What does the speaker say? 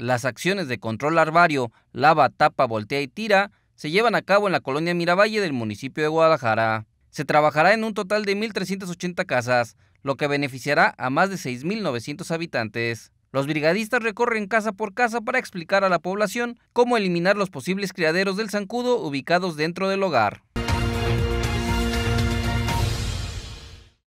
Las acciones de control larvario, lava, tapa, voltea y tira se llevan a cabo en la colonia Miravalle del municipio de Guadalajara. Se trabajará en un total de 1.380 casas, lo que beneficiará a más de 6.900 habitantes. Los brigadistas recorren casa por casa para explicar a la población cómo eliminar los posibles criaderos del zancudo ubicados dentro del hogar.